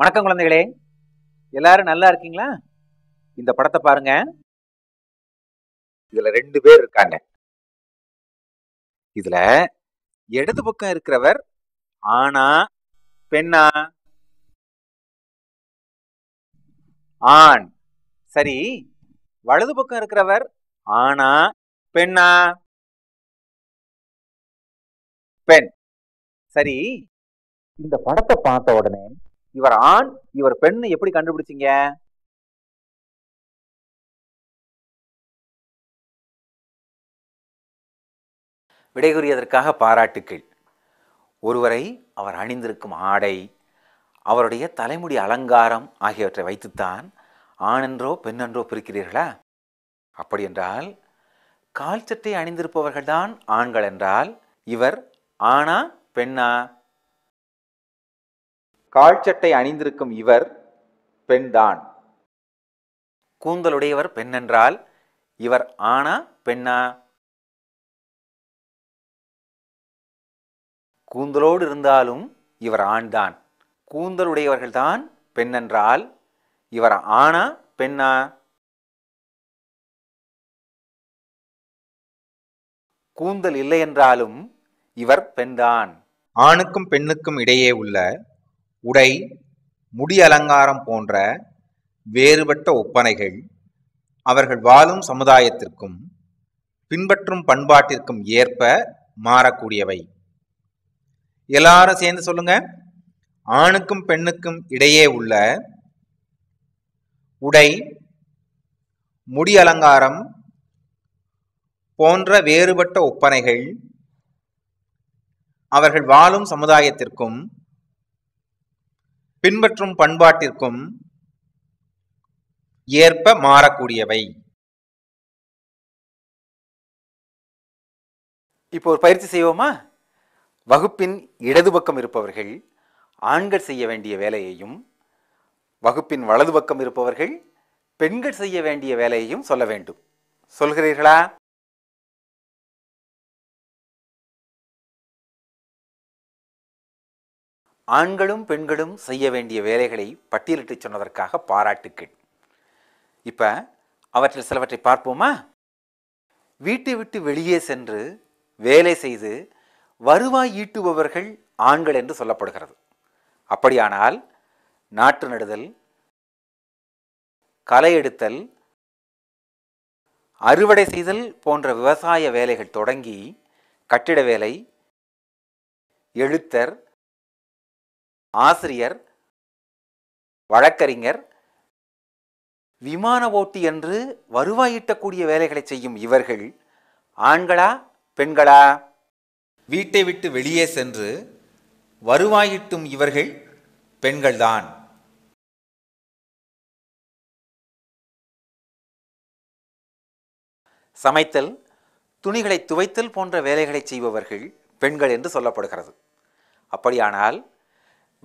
வணக்கம் குழந்தைகளே எல்லாரும் நல்லா இருக்கீங்களா இந்த படத்தை பாருங்க இதுல ரெண்டு பேர் இருக்காங்க இதுல இடது பக்கம் இருக்கிறவர் ஆனா பெண்ணா ஆண் சரி வலது பக்கம் இருக்கிறவர் ஆனா பெண்ணா பெண் சரி இந்த படத்தை பார்த்த உடனே இவர் ஆண் இவர் பெண் எப்படி கண்டுபிடிச்சிங்க விடைகூறியதற்காக பாராட்டுக்கள் ஒருவரை அவர் அணிந்திருக்கும் ஆடை அவருடைய தலைமுடி அலங்காரம் ஆகியவற்றை வைத்துத்தான் ஆணென்றோ பெண்ணென்றோ பிரிக்கிறீர்களா அப்படியென்றால் கால் சட்டை அணிந்திருப்பவர்கள்தான் ஆண்கள் என்றால் இவர் ஆணா பெண்ணா கால்ச்சட்டை அணிந்திருக்கும் இவர் பெண்தான் கூந்தலுடையவர் பெண் என்றால் இவர் ஆணா பெண்ணா கூந்தலோடு இருந்தாலும் இவர் ஆண்தான் கூந்தலுடையவர்கள்தான் பெண் என்றால் இவர் ஆணா பெண்ணா கூந்தல் இல்லை என்றாலும் இவர் பெண்தான் ஆணுக்கும் பெண்ணுக்கும் இடையே உள்ள உடை முடி அலங்காரம் போன்ற வேறுபட்ட ஒப்பனைகள் அவர்கள் வாழும் சமுதாயத்திற்கும் பின்பற்றும் பண்பாட்டிற்கும் ஏற்ப மாறக்கூடியவை எல்லாரும் சேர்ந்து சொல்லுங்க ஆணுக்கும் பெண்ணுக்கும் இடையே உள்ள உடை முடி அலங்காரம் போன்ற வேறுபட்ட ஒப்பனைகள் அவர்கள் வாழும் சமுதாயத்திற்கும் பின்பற்றும் பண்பாட்டிற்கும் ஏற்ப மாறக்கூடியவை இப்போ ஒரு பயிற்சி செய்வோமா வகுப்பின் இடது பக்கம் இருப்பவர்கள் ஆண்கள் செய்ய வேண்டிய வேலையையும் வகுப்பின் வலது பக்கம் இருப்பவர்கள் பெண்கள் செய்ய வேண்டிய வேலையையும் சொல்ல வேண்டும் சொல்கிறீர்களா ஆண்களும் பெண்களும் செய்ய வேண்டிய வேலைகளை பட்டியலிட்டு சொன்னதற்காக பாராட்டுக்கள் இப்போ அவற்றில் சிலவற்றை பார்ப்போமா வீட்டை விட்டு வெளியே சென்று வேலை செய்து வருவாய் ஈட்டுபவர்கள் ஆண்கள் என்று சொல்லப்படுகிறது அப்படியானால் நாற்று நடுதல் களை எடுத்தல் அறுவடை செய்தல் போன்ற விவசாய வேலைகள் தொடங்கி கட்டிட வேலை எழுத்தர் ஆசிரியர் வழக்கறிஞர் விமான ஓட்டி என்று வருவாயிட்டக்கூடிய வேலைகளை செய்யும் இவர்கள் ஆண்களா பெண்களா வீட்டை விட்டு வெளியே சென்று வருவாயிட்டும் இவர்கள் பெண்கள்தான் சமைத்தல் துணிகளை துவைத்தல் போன்ற வேலைகளை செய்பவர்கள் பெண்கள் என்று சொல்லப்படுகிறது அப்படியானால்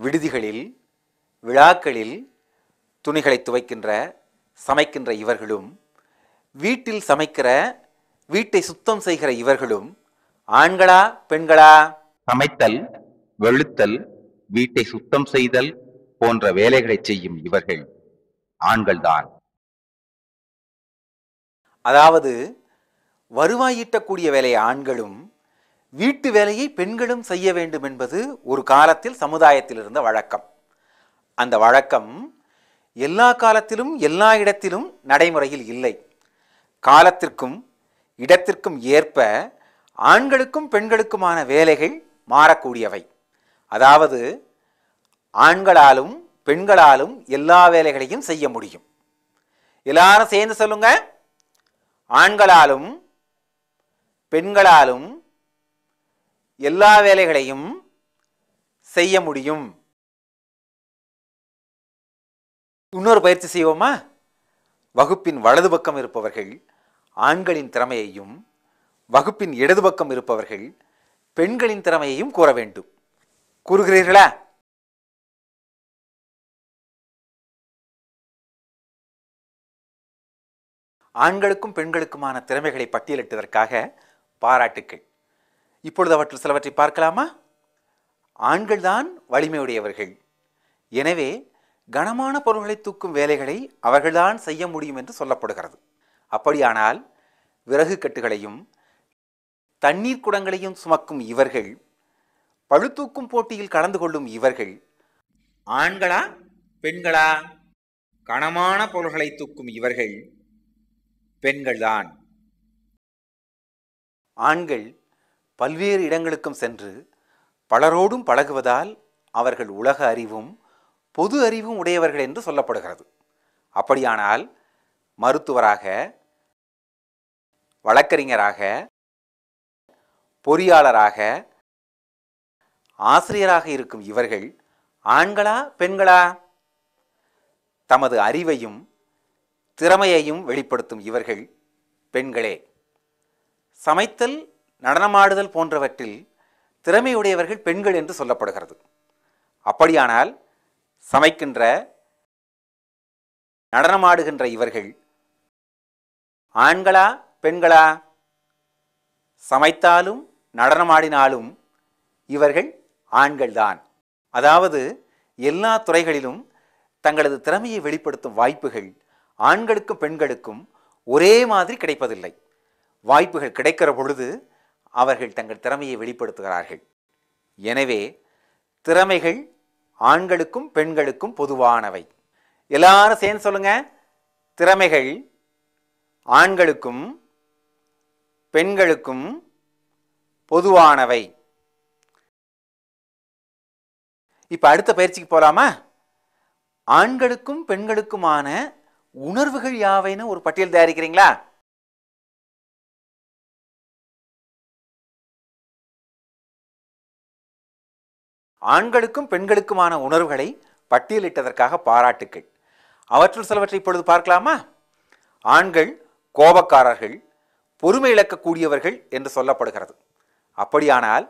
விடுதிகளில் விழாக்களில் துணிகளை துவைக்கின்ற சமைக்கின்ற இவர்களும் வீட்டில் சமைக்கிற வீட்டை சுத்தம் செய்கிற இவர்களும் ஆண்களா பெண்களா சமைத்தல் வெளுத்தல் வீட்டை சுத்தம் செய்தல் போன்ற வேலைகளை செய்யும் இவர்கள் ஆண்கள்தான் அதாவது வருவாய் ஈட்டக்கூடிய வேலை ஆண்களும் வீட்டு வேலையை பெண்களும் செய்ய வேண்டும் என்பது ஒரு காலத்தில் சமுதாயத்தில் இருந்த வழக்கம் அந்த வழக்கம் எல்லா காலத்திலும் எல்லா இடத்திலும் நடைமுறையில் இல்லை காலத்திற்கும் இடத்திற்கும் ஏற்ப ஆண்களுக்கும் பெண்களுக்குமான வேலைகள் மாறக்கூடியவை அதாவது ஆண்களாலும் பெண்களாலும் எல்லா வேலைகளையும் செய்ய முடியும் எல்லாரும் சேர்ந்து சொல்லுங்க ஆண்களாலும் பெண்களாலும் எல்லா வேலைகளையும் செய்ய முடியும் இன்னொரு பயிற்சி செய்வோமா வகுப்பின் வலது பக்கம் இருப்பவர்கள் ஆண்களின் திறமையையும் வகுப்பின் இடது பக்கம் இருப்பவர்கள் பெண்களின் திறமையையும் கூற வேண்டும் கூறுகிறீர்களா ஆண்களுக்கும் பெண்களுக்குமான திறமைகளை பட்டியலிட்டதற்காக பாராட்டுக்கள் இப்பொழுது அவற்றில் சிலவற்றை பார்க்கலாமா ஆண்கள் தான் வலிமையுடையவர்கள் எனவே கனமான பொருள்களை தூக்கும் வேலைகளை அவர்கள்தான் செய்ய முடியும் என்று சொல்லப்படுகிறது அப்படியானால் விறகு கட்டுகளையும் தண்ணீர் குடங்களையும் சுமக்கும் இவர்கள் பழுத்தூக்கும் போட்டியில் கலந்து கொள்ளும் இவர்கள் ஆண்களா பெண்களா கனமான பொருள்களை தூக்கும் இவர்கள் பெண்கள்தான் ஆண்கள் பல்வேறு இடங்களுக்கும் சென்று பலரோடும் பழகுவதால் அவர்கள் உலக அறிவும் பொது அறிவும் உடையவர்கள் என்று சொல்லப்படுகிறது அப்படியானால் மருத்துவராக வழக்கறிஞராக பொறியாளராக ஆசிரியராக இருக்கும் இவர்கள் ஆண்களா பெண்களா தமது அறிவையும் திறமையையும் வெளிப்படுத்தும் இவர்கள் பெண்களே சமைத்தல் நடனமாடுதல் போன்றவற்றில் திறமையுடையவர்கள் பெண்கள் என்று சொல்லப்படுகிறது அப்படியானால் சமைக்கின்ற நடனமாடுகின்ற இவர்கள் ஆண்களா பெண்களா சமைத்தாலும் நடனமாடினாலும் இவர்கள் ஆண்கள்தான் அதாவது எல்லா துறைகளிலும் தங்களது திறமையை வெளிப்படுத்தும் வாய்ப்புகள் ஆண்களுக்கும் பெண்களுக்கும் ஒரே மாதிரி கிடைப்பதில்லை வாய்ப்புகள் கிடைக்கிற பொழுது அவர்கள் தங்கள் திறமையை வெளிப்படுத்துகிறார்கள் எனவே திறமைகள் ஆண்களுக்கும் பெண்களுக்கும் பொதுவானவை எல்லாரும் சேர்ந்து சொல்லுங்க திறமைகள் ஆண்களுக்கும் பெண்களுக்கும் பொதுவானவை இப்போ அடுத்த பயிற்சிக்கு போகலாமா ஆண்களுக்கும் பெண்களுக்குமான உணர்வுகள் யாவைன்னு ஒரு பட்டியல் தயாரிக்கிறீங்களா ஆண்களுக்கும் பெண்களுக்குமான உணர்வுகளை பட்டியலிட்டதற்காக பாராட்டுக்கள் அவற்றில் சிலவற்றை இப்பொழுது பார்க்கலாமா ஆண்கள் கோபக்காரர்கள் பொறுமை இழக்கக்கூடியவர்கள் என்று சொல்லப்படுகிறது அப்படியானால்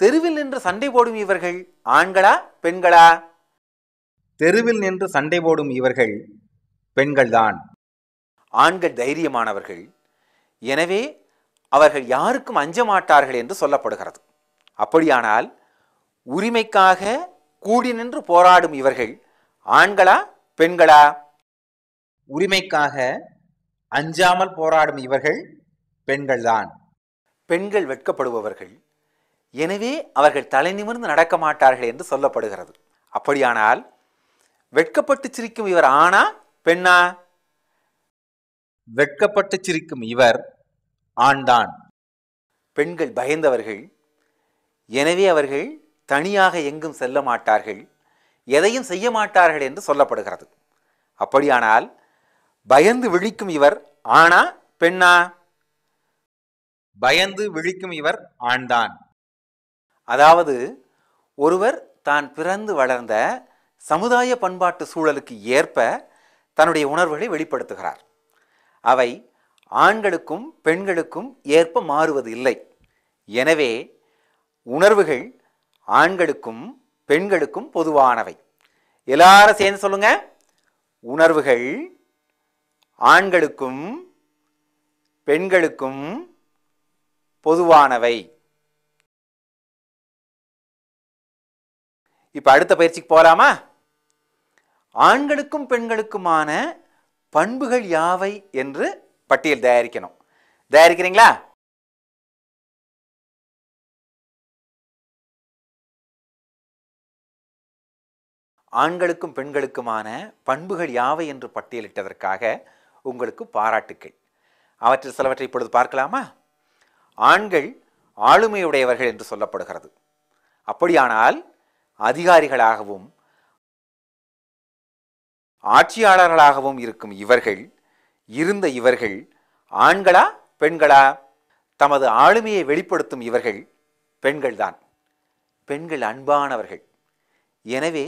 தெருவில் நின்று சண்டை போடும் இவர்கள் ஆண்களா பெண்களா தெருவில் நின்று சண்டை போடும் இவர்கள் பெண்கள்தான் ஆண்கள் தைரியமானவர்கள் எனவே அவர்கள் யாருக்கும் அஞ்ச மாட்டார்கள் என்று சொல்லப்படுகிறது அப்படியானால் உரிமைக்காக கூடி நின்று போராடும் இவர்கள் ஆண்களா பெண்களா உரிமைக்காக அஞ்சாமல் போராடும் இவர்கள் பெண்கள்தான் பெண்கள் வெட்கப்படுபவர்கள் எனவே அவர்கள் தலை நிமிர்ந்து நடக்க மாட்டார்கள் என்று சொல்லப்படுகிறது அப்படியானால் வெட்கப்பட்டு சிரிக்கும் இவர் ஆணா பெண்ணா வெட்கப்பட்டு சிரிக்கும் இவர் ஆண்தான் பெண்கள் பயந்தவர்கள் எனவே அவர்கள் தனியாக எங்கும் செல்ல மாட்டார்கள் எதையும் செய்ய மாட்டார்கள் என்று சொல்லப்படுகிறது அப்படியானால் பயந்து விழிக்கும் இவர் ஆனா பெண்ணா பயந்து விழிக்கும் இவர் ஆண்தான் அதாவது ஒருவர் தான் பிறந்து வளர்ந்த சமுதாய பண்பாட்டு சூழலுக்கு ஏற்ப தன்னுடைய உணர்வுகளை வெளிப்படுத்துகிறார் அவை ஆண்களுக்கும் பெண்களுக்கும் ஏற்ப மாறுவது இல்லை எனவே உணர்வுகள் ஆண்களுக்கும் பெண்களுக்கும் பொதுவானவை எல்லாரும் சேர்ந்து சொல்லுங்க உணர்வுகள் ஆண்களுக்கும் பெண்களுக்கும் பொதுவானவை இப்போ அடுத்த பயிற்சிக்கு போகலாமா ஆண்களுக்கும் பெண்களுக்குமான பண்புகள் யாவை என்று பட்டியல் தயாரிக்கணும் தயாரிக்கிறீங்களா ஆண்களுக்கும் பெண்களுக்குமான பண்புகள் யாவை என்று பட்டியலிட்டதற்காக உங்களுக்கு பாராட்டுக்கள் அவற்றில் சிலவற்றை இப்பொழுது பார்க்கலாமா ஆண்கள் ஆளுமையுடையவர்கள் என்று சொல்லப்படுகிறது அப்படியானால் அதிகாரிகளாகவும் ஆட்சியாளர்களாகவும் இருக்கும் இவர்கள் இருந்த இவர்கள் ஆண்களா பெண்களா தமது ஆளுமையை வெளிப்படுத்தும் இவர்கள் பெண்கள்தான் பெண்கள் அன்பானவர்கள் எனவே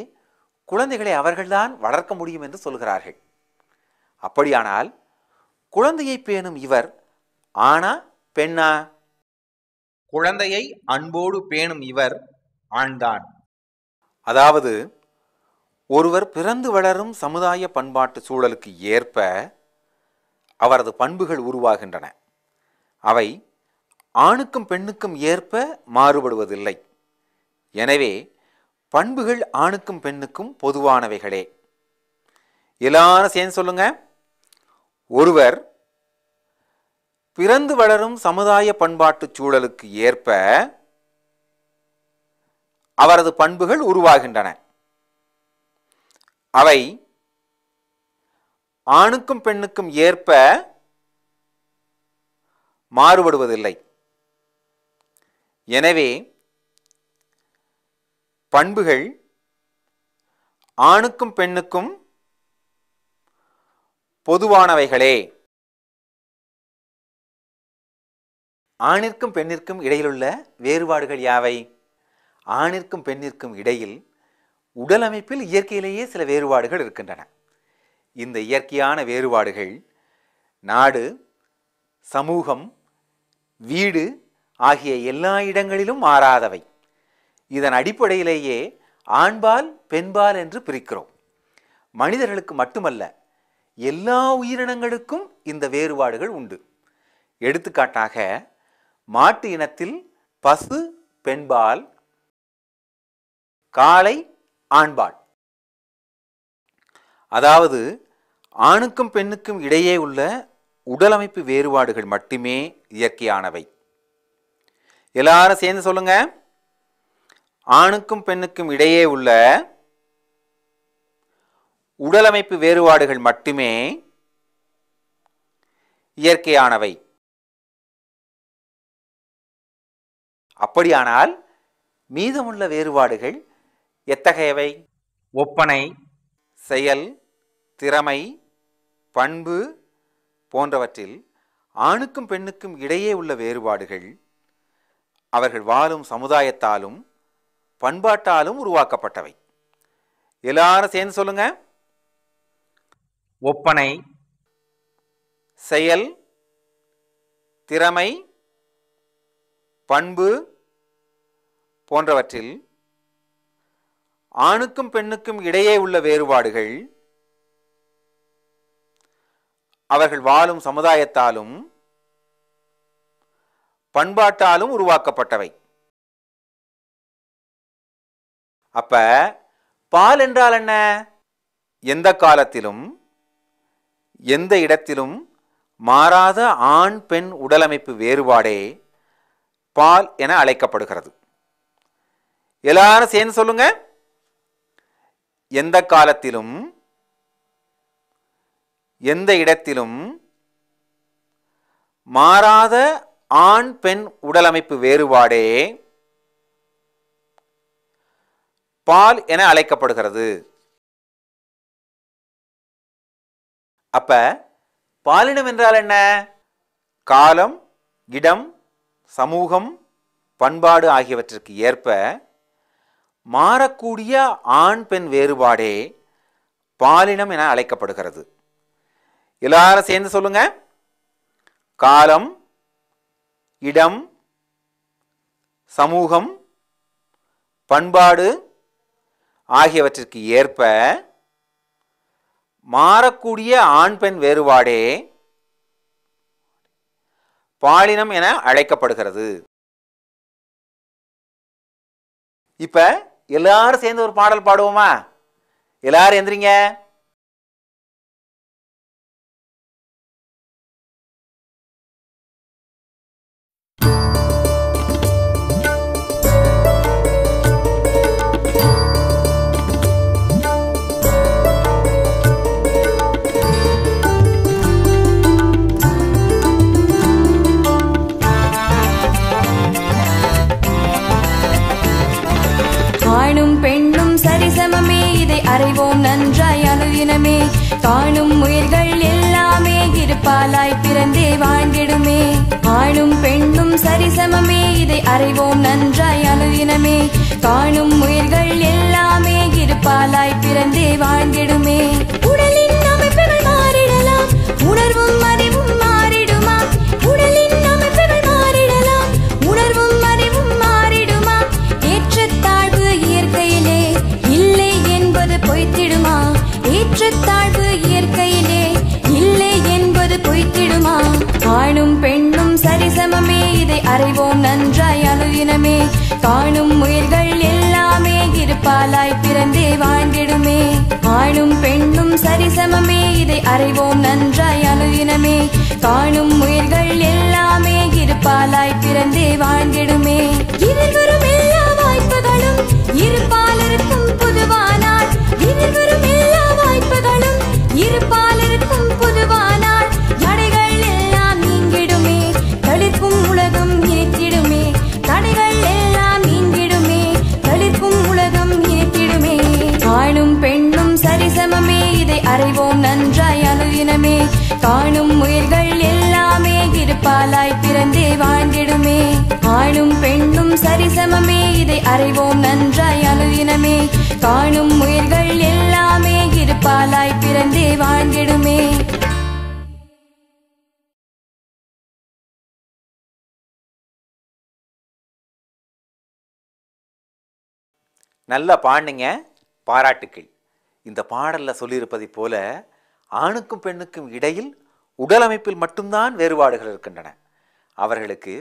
குழந்தைகளை அவர்கள்தான் வளர்க்க முடியும் என்று சொல்கிறார்கள் அப்படியானால் குழந்தையை பேணும் இவர் ஆனா பெண்ணா குழந்தையை அன்போடு பேணும் இவர் ஆண்தான் அதாவது ஒருவர் பிறந்து வளரும் சமுதாய பண்பாட்டு சூழலுக்கு ஏற்ப அவரது பண்புகள் உருவாகின்றன அவை ஆணுக்கும் பெண்ணுக்கும் ஏற்ப மாறுபடுவதில்லை எனவே பண்புகள் ஆணுக்கும் பெண்ணுக்கும் பொதுவானவைகளே எல்லாரும் சேர்ந்து சொல்லுங்க ஒருவர் பிறந்து வளரும் சமுதாய பண்பாட்டு சூழலுக்கு ஏற்ப அவரது பண்புகள் உருவாகின்றன அவை ஆணுக்கும் பெண்ணுக்கும் ஏற்ப மாறுபடுவதில்லை எனவே பண்புகள் ஆணுக்கும் பெண்ணுக்கும் பொதுவானவைகளே ஆணிற்கும் பெண்ணிற்கும் இடையிலுள்ள வேறுபாடுகள் யாவை ஆணிற்கும் பெண்ணிற்கும் இடையில் உடல் அமைப்பில் இயற்கையிலேயே சில வேறுபாடுகள் இருக்கின்றன இந்த இயற்கையான வேறுபாடுகள் நாடு சமூகம் வீடு ஆகிய எல்லா இடங்களிலும் மாறாதவை இதன் அடிப்படையிலேயே ஆண்பால் பெண்பால் என்று பிரிக்கிறோம் மனிதர்களுக்கு மட்டுமல்ல எல்லா உயிரினங்களுக்கும் இந்த வேறுபாடுகள் உண்டு எடுத்துக்காட்டாக மாட்டு இனத்தில் பசு பெண்பால் காளை ஆண்பால் அதாவது ஆணுக்கும் பெண்ணுக்கும் இடையே உள்ள உடலமைப்பு வேறுபாடுகள் மட்டுமே இயற்கையானவை எல்லாரும் சேர்ந்து சொல்லுங்கள் ஆணுக்கும் பெண்ணுக்கும் இடையே உள்ள உடலமைப்பு வேறுபாடுகள் மட்டுமே இயற்கையானவை அப்படியானால் மீதமுள்ள வேறுபாடுகள் எத்தகையவை ஒப்பனை செயல் திறமை பண்பு போன்றவற்றில் ஆணுக்கும் பெண்ணுக்கும் இடையே உள்ள வேறுபாடுகள் அவர்கள் வாழும் சமுதாயத்தாலும் பண்பாட்டாலும் உருவாக்கப்பட்டவை எல்லாரும் சேர்ந்து சொல்லுங்க ஒப்பனை செயல் திறமை பண்பு போன்றவற்றில் ஆணுக்கும் பெண்ணுக்கும் இடையே உள்ள வேறுபாடுகள் அவர்கள் வாழும் சமுதாயத்தாலும் பண்பாட்டாலும் உருவாக்கப்பட்டவை அப்ப பால் என்றால் என்ன எந்த காலத்திலும் எந்த இடத்திலும் மாறாத ஆண் பெண் உடலமைப்பு வேறுபாடே பால் என அழைக்கப்படுகிறது எல்லாரும் சேர்ந்து சொல்லுங்க எந்த காலத்திலும் எந்த இடத்திலும் மாறாத ஆண் பெண் உடலமைப்பு வேறுபாடே பால் என அழைக்கப்படுகிறது அப்ப பாலினம் என்றால் என்ன காலம் இடம் சமூகம் பண்பாடு ஆகியவற்றிற்கு ஏற்ப மாறக்கூடிய ஆண் பெண் வேறுபாடே பாலினம் என அழைக்கப்படுகிறது எல்லாரும் சேர்ந்து சொல்லுங்க காலம் இடம் சமூகம் பண்பாடு ஆகியவற்றிற்கு ஏற்ப மாறக்கூடிய ஆண் பெண் வேறுபாடே பாலினம் என அழைக்கப்படுகிறது இப்ப எல்லாரும் சேர்ந்து ஒரு பாடல் பாடுவோமா எல்லாரும் எந்திரிங்க அறிவோம் நன்றாய் அனுதினமே காணும் உயிர்கள் எல்லாமே இருப்பாலாய் பிறந்தே வாழ்ந்திடுமே ஆணும் பெண்ணும் சரிசமமே இதை அறிவோம் நன்றாய் அனுதினமே காணும் உயிர்கள் எல்லாமே இருப்பாலாய் பிறந்தே வாழ்ந்திடுமே உடலின் அமைப்புகள் மாறிடலாம் உணர்வும் அறிவு பொய்த்திடுமா ஏற்றத்தாழ்வு இயற்கையிலே இல்லை என்பது பொய்த்திடுமா ஆணும் பெண்ணும் சரிசமமே இதை அறிவோம் நன்றாய் அணுகினமே காணும் உயிர்கள் எல்லாமே இருப்பாலாய் பிறந்தே வாழ்ந்திடுமே ஆணும் பெண்ணும் சரிசமமே இதை அறிவோம் நன்றாய் அணுகினமே காணும் உயிர்கள் எல்லாமே இருப்பாலாய் பிறந்தே வாழ்ந்திடுமே இருவரும் எல்லா வாய்ப்புகளும் இருப்பால் காணும் உயிர்கள் எல்லாமே இருப்பாலாய் பிறந்தே வாழ்ந்திடுமே ஆணும் பெண்ணும் சரிசமமே இதை அறிவோம் நன்றாய் அனுதினமே காணும் உயிர்கள் எல்லாமே இருப்பாலாய் பிறந்தே வாழ்ந்திடுமே நல்லா பாடுங்க பாராட்டுக்கள் இந்த பாடலில் சொல்லியிருப்பதை போல ஆணுக்கும் பெண்ணுக்கும் இடையில் உடல் அமைப்பில் மட்டும்தான் வேறுபாடுகள் இருக்கின்றன அவர்களுக்கு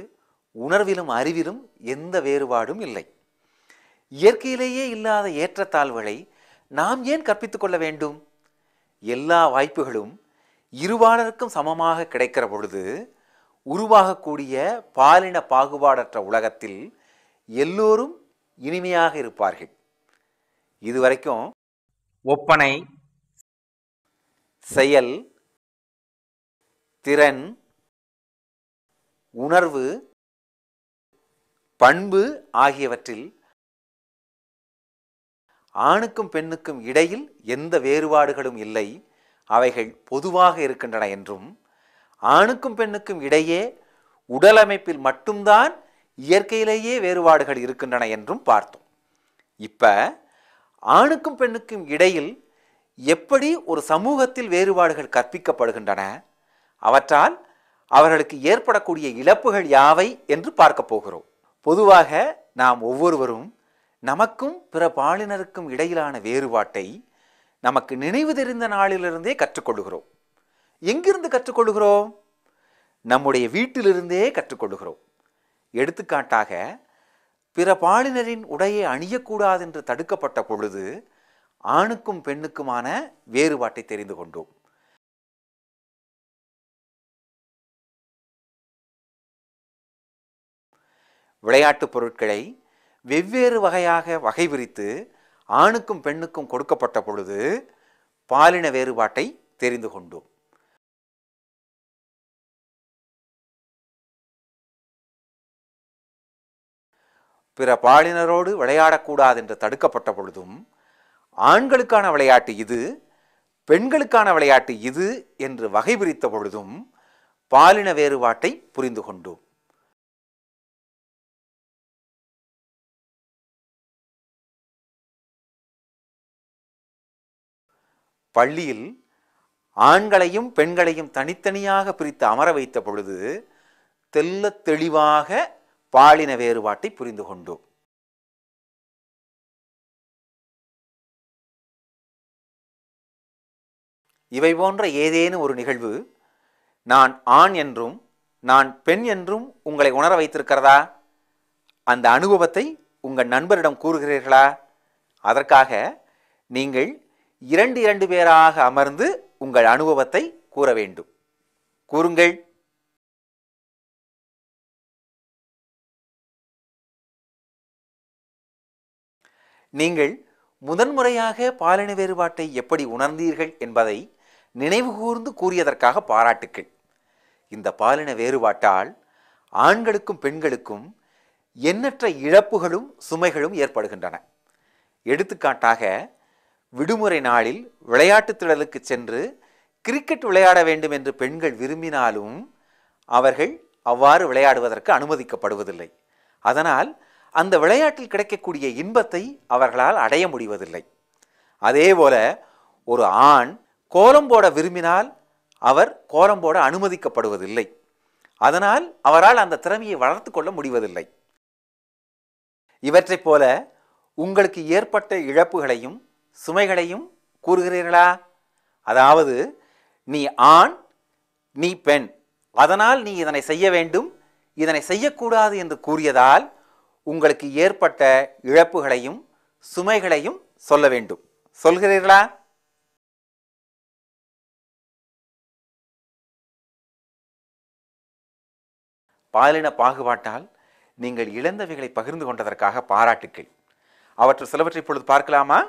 உணர்விலும் அறிவிலும் எந்த வேறுபாடும் இல்லை இயற்கையிலேயே இல்லாத ஏற்றத்தாழ்வுகளை நாம் ஏன் கற்பித்துக் கொள்ள வேண்டும் எல்லா வாய்ப்புகளும் இருபாலருக்கும் சமமாக கிடைக்கிற பொழுது உருவாகக்கூடிய பாலின பாகுபாடற்ற உலகத்தில் எல்லோரும் இனிமையாக இருப்பார்கள் இதுவரைக்கும் ஒப்பனை செயல் திறன் உணர்வு பண்பு ஆகியவற்றில் ஆணுக்கும் பெண்ணுக்கும் இடையில் எந்த வேறுபாடுகளும் இல்லை அவைகள் பொதுவாக இருக்கின்றன என்றும் ஆணுக்கும் பெண்ணுக்கும் இடையே உடலமைப்பில் மட்டும்தான் இயற்கையிலேயே வேறுபாடுகள் இருக்கின்றன என்றும் பார்த்தோம் இப்ப ஆணுக்கும் பெண்ணுக்கும் இடையில் எப்படி ஒரு சமூகத்தில் வேறுபாடுகள் கற்பிக்கப்படுகின்றன அவற்றால் அவர்களுக்கு ஏற்படக்கூடிய இழப்புகள் யாவை என்று பார்க்க போகிறோம் பொதுவாக நாம் ஒவ்வொருவரும் நமக்கும் பிற பாலினருக்கும் இடையிலான வேறுபாட்டை நமக்கு நினைவு தெரிந்த நாளிலிருந்தே கற்றுக்கொள்கிறோம் எங்கிருந்து கற்றுக்கொள்கிறோம் நம்முடைய வீட்டிலிருந்தே கற்றுக்கொள்கிறோம் எடுத்துக்காட்டாக பிற பாலினரின் உடையை அணியக்கூடாது என்று தடுக்கப்பட்ட பொழுது ஆணுக்கும் பெண்ணுக்குமான வேறுபாட்டை தெரிந்து கொண்டோம் விளையாட்டுப் பொருட்களை வெவ்வேறு வகையாக வகை பிரித்து ஆணுக்கும் பெண்ணுக்கும் கொடுக்கப்பட்ட பொழுது பாலின வேறுபாட்டை தெரிந்து கொண்டோம் பிற பாலினரோடு விளையாடக்கூடாது என்று தடுக்கப்பட்ட பொழுதும் ஆண்களுக்கான விளையாட்டு இது பெண்களுக்கான விளையாட்டு இது என்று வகை பிரித்த பொழுதும் பாலின வேறுபாட்டை புரிந்து கொண்டோம் பள்ளியில் ஆண்களையும் பெண்களையும் தனித்தனியாக பிரித்து அமர வைத்த பொழுது தெல்ல தெளிவாக பாலின வேறுபாட்டை புரிந்து கொண்டோம் இவை போன்ற ஏதேனும் ஒரு நிகழ்வு நான் ஆண் என்றும் நான் பெண் என்றும் உங்களை உணர வைத்திருக்கிறதா அந்த அனுபவத்தை உங்கள் நண்பரிடம் கூறுகிறீர்களா அதற்காக நீங்கள் இரண்டு இரண்டு பேராக அமர்ந்து உங்கள் அனுபவத்தை கூற வேண்டும் கூறுங்கள் நீங்கள் முதன்முறையாக பாலின வேறுபாட்டை எப்படி உணர்ந்தீர்கள் என்பதை நினைவு கூர்ந்து கூறியதற்காக பாராட்டுக்கள் இந்த பாலின வேறுபாட்டால் ஆண்களுக்கும் பெண்களுக்கும் எண்ணற்ற இழப்புகளும் சுமைகளும் ஏற்படுகின்றன எடுத்துக்காட்டாக விடுமுறை நாளில் விளையாட்டுத் திடலுக்கு சென்று கிரிக்கெட் விளையாட வேண்டும் என்று பெண்கள் விரும்பினாலும் அவர்கள் அவ்வாறு விளையாடுவதற்கு அனுமதிக்கப்படுவதில்லை அதனால் அந்த விளையாட்டில் கிடைக்கக்கூடிய இன்பத்தை அவர்களால் அடைய முடிவதில்லை அதேபோல ஒரு ஆண் கோலம் போட விரும்பினால் அவர் கோலம் போட அனுமதிக்கப்படுவதில்லை அதனால் அவரால் அந்த திறமையை வளர்த்து கொள்ள முடிவதில்லை இவற்றைப் போல உங்களுக்கு ஏற்பட்ட இழப்புகளையும் சுமைகளையும் கூறுகிறீர்களா அதாவது நீ ஆண் நீ பெண் அதனால் நீ இதனை செய்ய வேண்டும் இதனை செய்யக்கூடாது என்று கூறியதால் உங்களுக்கு ஏற்பட்ட இழப்புகளையும் சுமைகளையும் சொல்ல வேண்டும் சொல்கிறீர்களா பாலின பாகுபாட்டால் நீங்கள் இழந்தவைகளை பகிர்ந்து கொண்டதற்காக பாராட்டுக்கள் அவற்றில் சிலவற்றை இப்பொழுது பார்க்கலாமா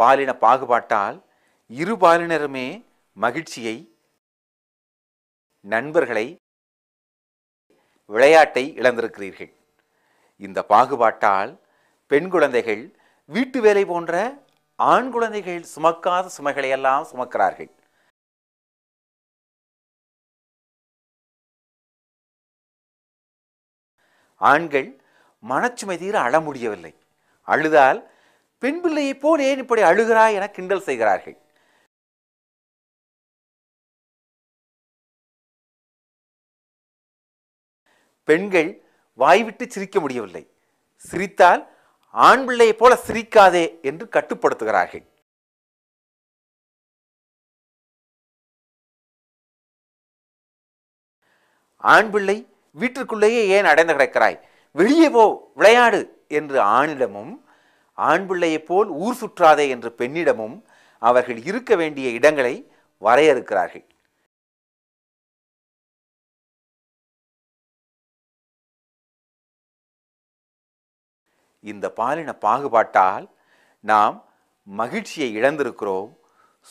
பாலின பாகுபாட்டால் இரு பாலினருமே மகிழ்ச்சியை நண்பர்களை விளையாட்டை இழந்திருக்கிறீர்கள் இந்த பாகுபாட்டால் பெண் குழந்தைகள் வீட்டு வேலை போன்ற ஆண் குழந்தைகள் சுமக்காத சுமைகளை எல்லாம் சுமக்கிறார்கள் ஆண்கள் மனச்சுமை தீர அழ முடியவில்லை அழுதால் பெண் பிள்ளையைப் போல் ஏன் இப்படி அழுகிறாய் என கிண்டல் செய்கிறார்கள் பெண்கள் வாய்விட்டு சிரிக்க முடியவில்லை சிரித்தால் ஆண் பிள்ளையைப் போல சிரிக்காதே என்று கட்டுப்படுத்துகிறார்கள் ஆண் பிள்ளை வீட்டிற்குள்ளேயே ஏன் அடைந்து கிடக்கிறாய் வெளியே போ விளையாடு என்று ஆணிடமும் ஆண் பிள்ளையைப் போல் ஊர் சுற்றாதே என்று பெண்ணிடமும் அவர்கள் இருக்க வேண்டிய இடங்களை வரையறுக்கிறார்கள் இந்த பாலின பாகுபாட்டால் நாம் மகிழ்ச்சியை இழந்திருக்கிறோம்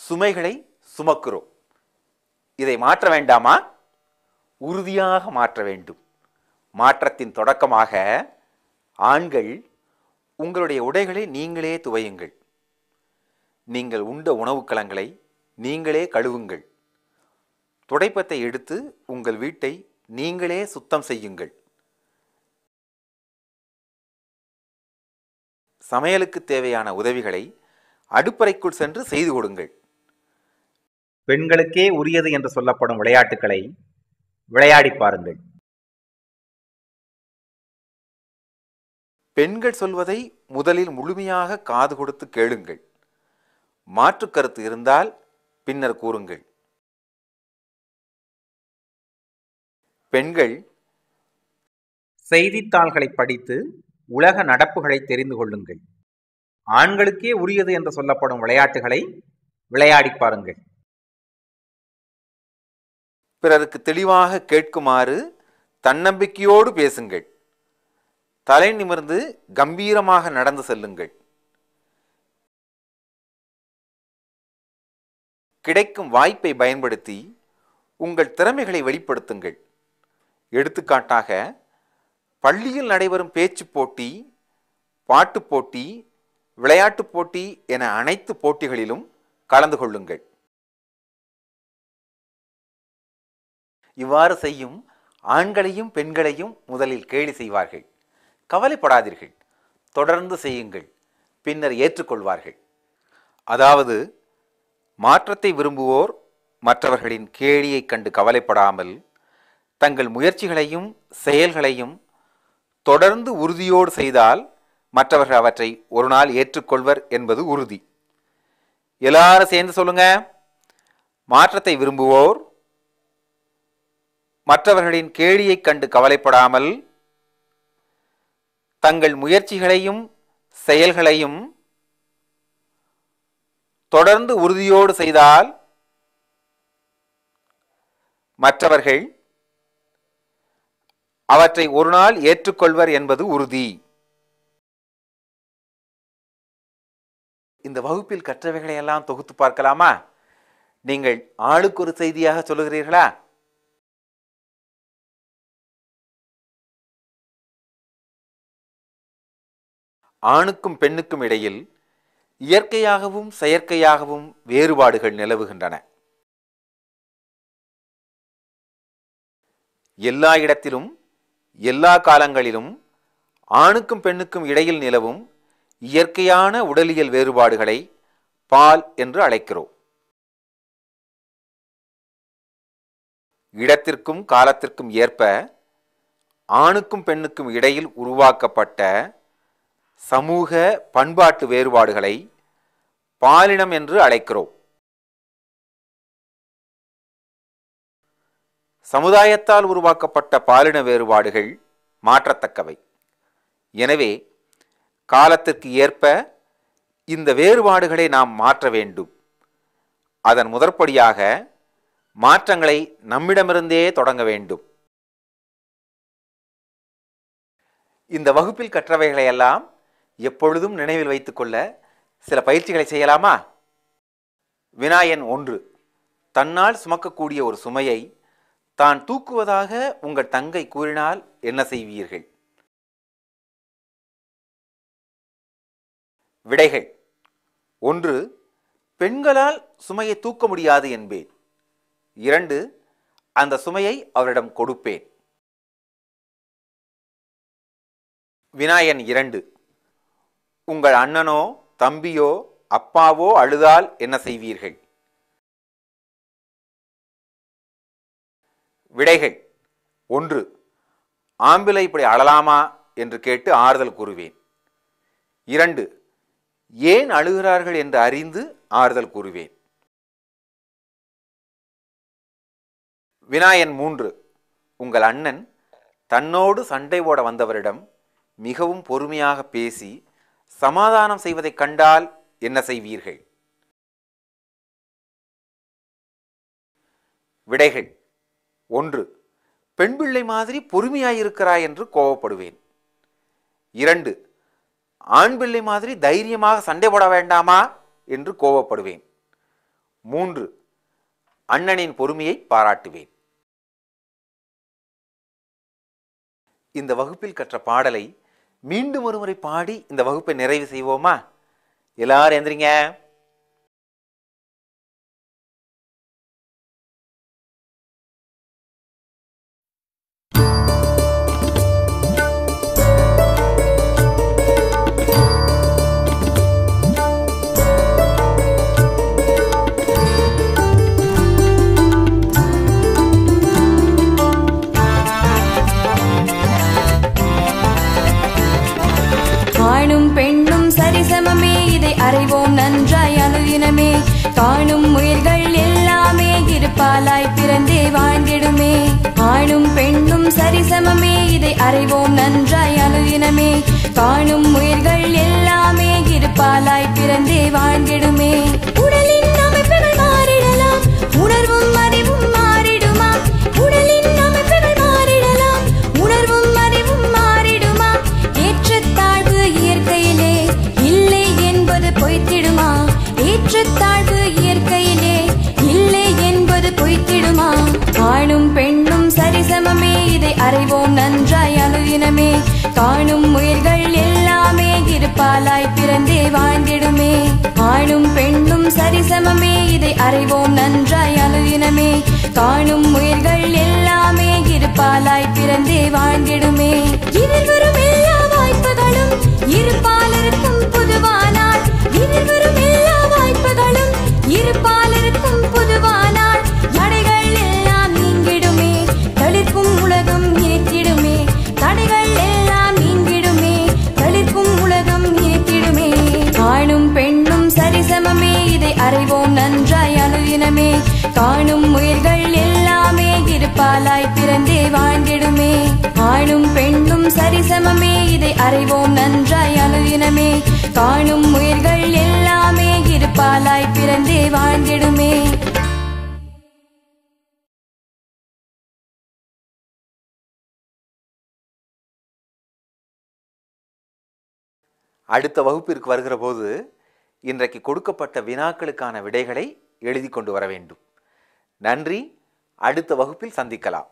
சுமைகளை சுமக்கிறோம் இதை மாற்ற வேண்டாமா உறுதியாக மாற்ற வேண்டும் மாற்றத்தின் தொடக்கமாக ஆண்கள் உங்களுடைய உடைகளை நீங்களே துவையுங்கள் நீங்கள் உண்ட உணவுக்கலங்களை நீங்களே கழுவுங்கள் துடைப்பத்தை எடுத்து உங்கள் வீட்டை நீங்களே சுத்தம் செய்யுங்கள் சமையலுக்கு தேவையான உதவிகளை அடுப்பறைக்குள் சென்று செய்து கொடுங்கள் பெண்களுக்கே உரியது என்று சொல்லப்படும் விளையாட்டுக்களை விளையாடி பாருங்கள் பெண்கள் சொல்வதை முதலில் முழுமையாக காது கொடுத்து கேளுங்கள் மாற்று கருத்து இருந்தால் பின்னர் கூறுங்கள் பெண்கள் செய்தித்தாள்களை படித்து உலக நடப்புகளை தெரிந்து கொள்ளுங்கள் ஆண்களுக்கே உரியது என்று சொல்லப்படும் விளையாட்டுகளை விளையாடி பாருங்கள் பிறருக்கு தெளிவாக கேட்குமாறு தன்னம்பிக்கையோடு பேசுங்கள் தலை நிமிர்ந்து கம்பீரமாக நடந்து செல்லுங்கள் கிடைக்கும் வாய்ப்பை பயன்படுத்தி உங்கள் திறமைகளை வெளிப்படுத்துங்கள் எடுத்துக்காட்டாக பள்ளியில் நடைபெறும் பேச்சு போட்டி பாட்டுப் போட்டி விளையாட்டுப் போட்டி என அனைத்து போட்டிகளிலும் கலந்து கொள்ளுங்கள் இவ்வாறு செய்யும் ஆண்களையும் பெண்களையும் முதலில் கேலி செய்வார்கள் கவலைப்படாதீர்கள் தொடர்ந்து செய்யுங்கள் பின்னர் ஏற்றுக்கொள்வார்கள் அதாவது மாற்றத்தை விரும்புவோர் மற்றவர்களின் கேலியைக் கண்டு கவலைப்படாமல் தங்கள் முயற்சிகளையும் செயல்களையும் தொடர்ந்து உறுதியோடு செய்தால் மற்றவர்கள் அவற்றை ஒரு நாள் ஏற்றுக்கொள்வர் என்பது உறுதி எல்லாரும் சேர்ந்து சொல்லுங்க மாற்றத்தை விரும்புவோர் மற்றவர்களின் கேளியைக் கண்டு கவலைப்படாமல் தங்கள் முயற்சிகளையும் செயல்களையும் தொடர்ந்து உறுதியோடு செய்தால் மற்றவர்கள் அவற்றை ஒரு நாள் ஏற்றுக்கொள்வர் என்பது உறுதி இந்த வகுப்பில் கற்றவைகளை எல்லாம் தொகுத்து பார்க்கலாமா நீங்கள் ஆளுக்கு ஒரு செய்தியாக சொல்லுகிறீர்களா ஆணுக்கும் பெண்ணுக்கும் இடையில் இயற்கையாகவும் செயற்கையாகவும் வேறுபாடுகள் நிலவுகின்றன எல்லா இடத்திலும் எல்லா காலங்களிலும் ஆணுக்கும் பெண்ணுக்கும் இடையில் நிலவும் இயற்கையான உடலியல் வேறுபாடுகளை பால் என்று அழைக்கிறோம் இடத்திற்கும் காலத்திற்கும் ஏற்ப ஆணுக்கும் பெண்ணுக்கும் இடையில் உருவாக்கப்பட்ட சமூக பண்பாட்டு வேறுபாடுகளை பாலினம் என்று அழைக்கிறோம் சமுதாயத்தால் உருவாக்கப்பட்ட பாலின வேறுபாடுகள் மாற்றத்தக்கவை எனவே காலத்திற்கு ஏற்ப இந்த வேறுபாடுகளை நாம் மாற்ற வேண்டும் அதன் முதற்படியாக மாற்றங்களை நம்மிடமிருந்தே தொடங்க வேண்டும் இந்த வகுப்பில் கற்றவைகளை எல்லாம் எப்பொழுதும் நினைவில் வைத்துக்கொள்ள சில பயிற்சிகளை செய்யலாமா வினாயன் ஒன்று தன்னால் சுமக்கக்கூடிய ஒரு சுமையை தான் தூக்குவதாக உங்கள் தங்கை கூறினால் என்ன செய்வீர்கள் விடைகள் ஒன்று பெண்களால் சுமையை தூக்க முடியாது என்பேன் இரண்டு அந்த சுமையை அவரிடம் கொடுப்பேன் வினாயன் இரண்டு உங்கள் அண்ணனோ தம்பியோ அப்பாவோ அழுதால் என்ன செய்வீர்கள் விடைகள் ஒன்று ஆம்பிளை இப்படி அழலாமா என்று கேட்டு ஆறுதல் கூறுவேன் இரண்டு ஏன் அழுகிறார்கள் என்று அறிந்து ஆறுதல் கூறுவேன் வினாயன் மூன்று உங்கள் அண்ணன் தன்னோடு சண்டை ஓட வந்தவரிடம் மிகவும் பொறுமையாக பேசி சமாதானம் செய்வதைக் கண்டால் என்ன செய்வீர்கள் விடைகள் ஒன்று பெண் பிள்ளை மாதிரி பொறுமையாயிருக்கிறாய் என்று கோவப்படுவேன் இரண்டு ஆண் பிள்ளை மாதிரி தைரியமாக சண்டை போட வேண்டாமா என்று கோவப்படுவேன் மூன்று அண்ணனின் பொறுமையை பாராட்டுவேன் இந்த வகுப்பில் கற்ற பாடலை மீண்டும் ஒருமுறை பாடி இந்த வகுப்பை நிறைவு செய்வோமா எல்லாரும் எந்திரிங்க மறைவோம் நன்றாய் அனுதினமே காணும் உயிர்கள் எல்லாமே இருப்பாலாய் பிறந்தே வாழ்ந்திடுமே ஆணும் பெண்ணும் சரிசமமே இதை அறிவோம் நன்றாய் அனுதினமே காணும் உயிர்கள் எல்லாமே இருப்பாலாய் பிறந்தே வாழ்ந்திடுமே உடலில் அறைவோம் நன்றாய் அணுதினமே காணும் உயிர்கள் எல்லாமே இருப்பாலாய் பிறந்தே வாழ்ந்திடுமே ஆணும் பெண்ணும் சரிசமமே இதை அறிவோம் நன்றாய் அணுதினமே காணும் உயிர்கள் எல்லாமே இருப்பாலாய் பிறந்தே வாழ்ந்திடுமே காணும் உயிர்கள் எல்லாமே இருப்பாலாய் பிறந்தே வாழ்ந்திடுமே ஆணும் பெண்ணும் சரிசமமே இதை அறிவோம் நன்றாய் அனுதினமே காணும் உயிர்கள் எல்லாமே இருப்பாலாய் பிறந்தே வாழ்ந்திடுமே அடுத்த வகுப்பிற்கு வருகிற போது இன்றைக்கு கொடுக்கப்பட்ட வினாக்களுக்கான விடைகளை எழுதி கொண்டு வர வேண்டும் நன்றி அடுத்த வகுப்பில் சந்திக்கலாம்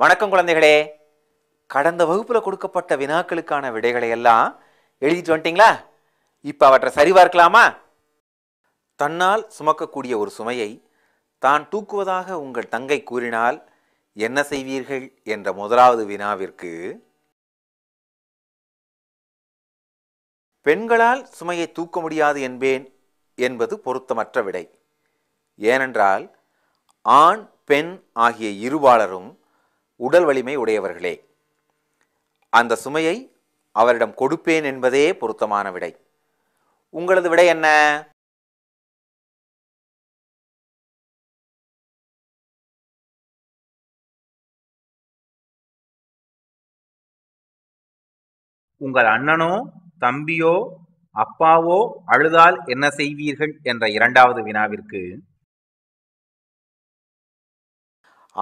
வணக்கம் குழந்தைகளே கடந்த வகுப்பில் கொடுக்கப்பட்ட வினாக்களுக்கான விடைகளை எல்லாம் எழுதிட்டு வந்துட்டீங்களா இப்போ அவற்றை சரிபார்க்கலாமா தன்னால் சுமக்கக்கூடிய ஒரு சுமையை தான் தூக்குவதாக உங்கள் தங்கை கூறினால் என்ன செய்வீர்கள் என்ற முதலாவது வினாவிற்கு பெண்களால் சுமையை தூக்க முடியாது என்பேன் என்பது பொருத்தமற்ற விடை ஏனென்றால் ஆண் பெண் ஆகிய இருபாளரும் உடல் வலிமை உடையவர்களே அந்த சுமையை அவரிடம் கொடுப்பேன் என்பதே பொருத்தமான விடை உங்களது விடை என்ன உங்கள் அண்ணனோ தம்பியோ அப்பாவோ அழுதால் என்ன செய்வீர்கள் என்ற இரண்டாவது வினாவிற்கு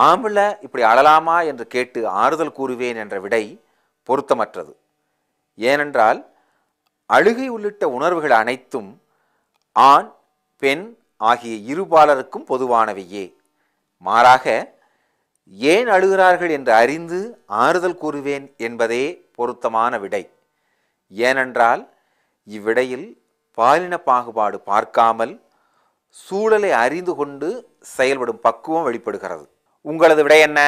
ஆம்பிள இப்படி அழலாமா என்று கேட்டு ஆறுதல் கூறுவேன் என்ற விடை பொருத்தமற்றது ஏனென்றால் அழுகை உள்ளிட்ட உணர்வுகள் அனைத்தும் ஆண் பெண் ஆகிய இருபாலருக்கும் பொதுவானவையே மாறாக ஏன் அழுகிறார்கள் என்று அறிந்து ஆறுதல் கூறுவேன் என்பதே பொருத்தமான விடை ஏனென்றால் இவ்விடையில் பாலின பாகுபாடு பார்க்காமல் சூழலை அறிந்து கொண்டு செயல்படும் பக்குவம் வெளிப்படுகிறது உங்களது விடை என்ன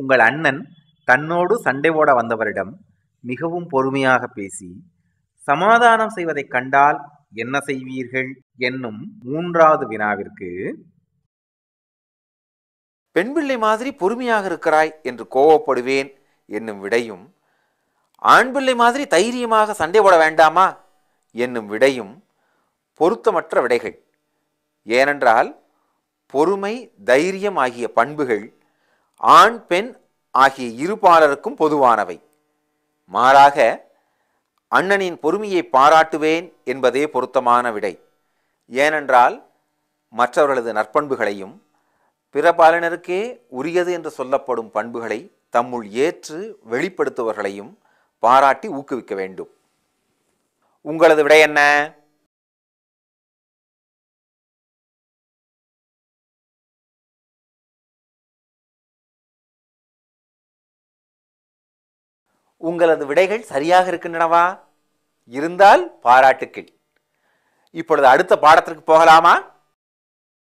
உங்கள் அண்ணன் தன்னோடு சண்டை ஓட வந்தவரிடம் மிகவும் பொறுமையாக பேசி சமாதானம் செய்வதைக் கண்டால் என்ன செய்வீர்கள் என்னும் மூன்றாவது வினாவிற்கு பெண் பிள்ளை மாதிரி பொறுமையாக இருக்கிறாய் என்று கோவப்படுவேன் என்னும் விடையும் ஆண் பிள்ளை மாதிரி தைரியமாக சண்டை போட வேண்டாமா என்னும் விடையும் பொருத்தமற்ற விடைகள் ஏனென்றால் பொறுமை தைரியம் ஆகிய பண்புகள் ஆண் பெண் ஆகிய இருபாலருக்கும் பொதுவானவை மாறாக அண்ணனின் பொறுமையை பாராட்டுவேன் என்பதே பொருத்தமான விடை ஏனென்றால் மற்றவர்களது நற்பண்புகளையும் பிற பாலினருக்கே உரியது என்று சொல்லப்படும் பண்புகளை தம்முள் ஏற்று வெளிப்படுத்துவர்களையும் பாராட்டி ஊக்குவிக்க வேண்டும் உங்களது விடை என்ன உங்களது விடைகள் சரியாக இருக்கின்றனவா இருந்தால் பாராட்டுக்கள் இப்பொழுது அடுத்த பாடத்திற்கு போகலாமா